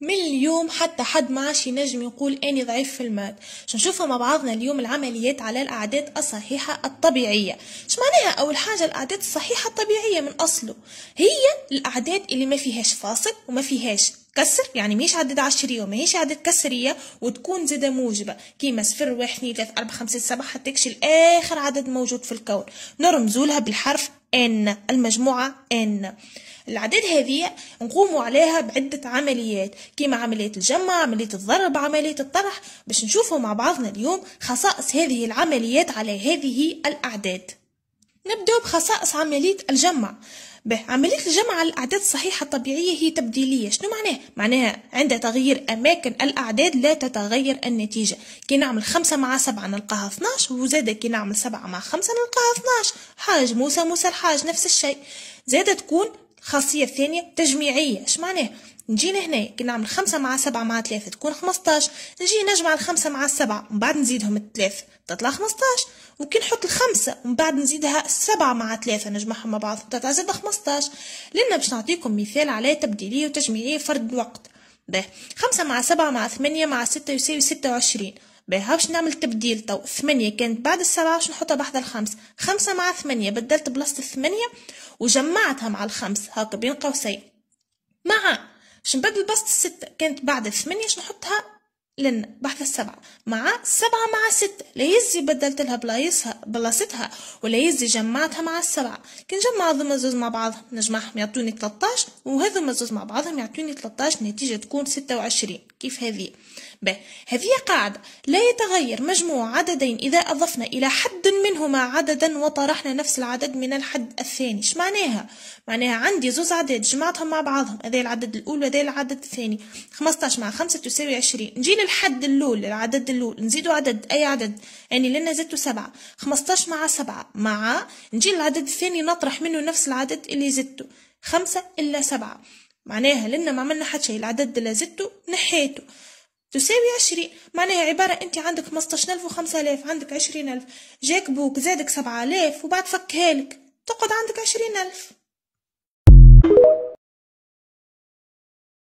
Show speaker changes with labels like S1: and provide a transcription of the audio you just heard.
S1: من اليوم حتى حد ما عادش ينجم يقول اني ضعيف في الماد شنشوفوا مع بعضنا اليوم العمليات على الاعداد الصحيحه الطبيعيه شو معناها اول حاجه الاعداد الصحيحه الطبيعيه من اصله هي الاعداد اللي ما فيهاش فاصل وما فيهاش كسر يعني ماهيش عدد عشرية وماهيش عدد كسرية وتكون زادة موجبة كيما صفر واحد اثنين ثلاثة أربعة خمسة سبعة حتى تكشي لآخر عدد موجود في الكون نرمزولها بالحرف N المجموعة ان الأعداد هذه نقوم عليها بعدة عمليات كيما عملية الجمع عملية الضرب عملية الطرح باش نشوفه مع بعضنا اليوم خصائص هذه العمليات على هذه الأعداد نبدأ بخصائص عملية الجمع عملية الجمع على الأعداد الصحيحة الطبيعية هي تبديلية شنو معناها؟ معناها عند تغيير أماكن الأعداد لا تتغير النتيجة كي نعمل خمسة مع سبعة نلقاها 12 وزادة كي نعمل سبعة مع خمسة نلقاها 12 الحاج موسى موسى الحاج نفس الشيء زادة تكون الخاصية الثانية تجميعية اش معناه نجي هنا كي نعمل خمسة مع سبعة مع ثلاثة تكون خمسطاش نجي نجمع الخمسة مع السبعة من بعد نزيدهم الثلاثة تطلع خمسطاش وكي نحط الخمسة ومن بعد نزيدها السبعة مع ثلاثة نجمعهم مع بعض تطلع زادة خمسطاش لأن باش نعطيكم مثال على تبديلية وتجميعية فرد الوقت به خمسة مع سبعة مع ثمانية مع ستة يساوي ستة وعشرين باهي باش نعمل تبديل تو ثمانية كانت بعد السبعة باش نحطها بعد الخمس خمسة مع ثمانية بدلت بلاصة الثمانية وجمعتها مع الخمس هاكا بين قوسين مع باش نبدل بسط الستة كانت بعد الثمانية باش نحطها لن بحث السبعة مع سبعة مع ستة لا يزي بدلت لها بلايصها بلاصتها ولا يزي جمعتها مع السبعة كن جمع هذوما زوز مع بعضهم نجمعهم يعطوني 13 وهذوما زوز مع بعضهم يعطوني 13 نتيجة تكون 26 كيف هذه ب هذه قاعدة لا يتغير مجموع عددين إذا أضفنا إلى حد منهما عددا وطرحنا نفس العدد من الحد الثاني اش معناها معناها عندي زوز عدد جمعتهم مع بعضهم هذا العدد الأول وهذا العدد الثاني 15 مع 5 تساوي 20 نجي الحد الاول العدد الاول نزيدو عدد اي عدد يعني لنا زدتو سبعة خمسطاش مع سبعة مع نجي للعدد الثاني نطرح منه نفس العدد اللي زدتو خمسة الا سبعة معناها لنا ما عملنا حتى شيء العدد اللي زدتو نحيته تساوي عشرين معناها عبارة أنت عندك خمسطاش ألف وخمسة آلاف عندك عشرين ألف جاك بوك زادك سبعة آلاف وبعد فكهالك تقعد عندك عشرين ألف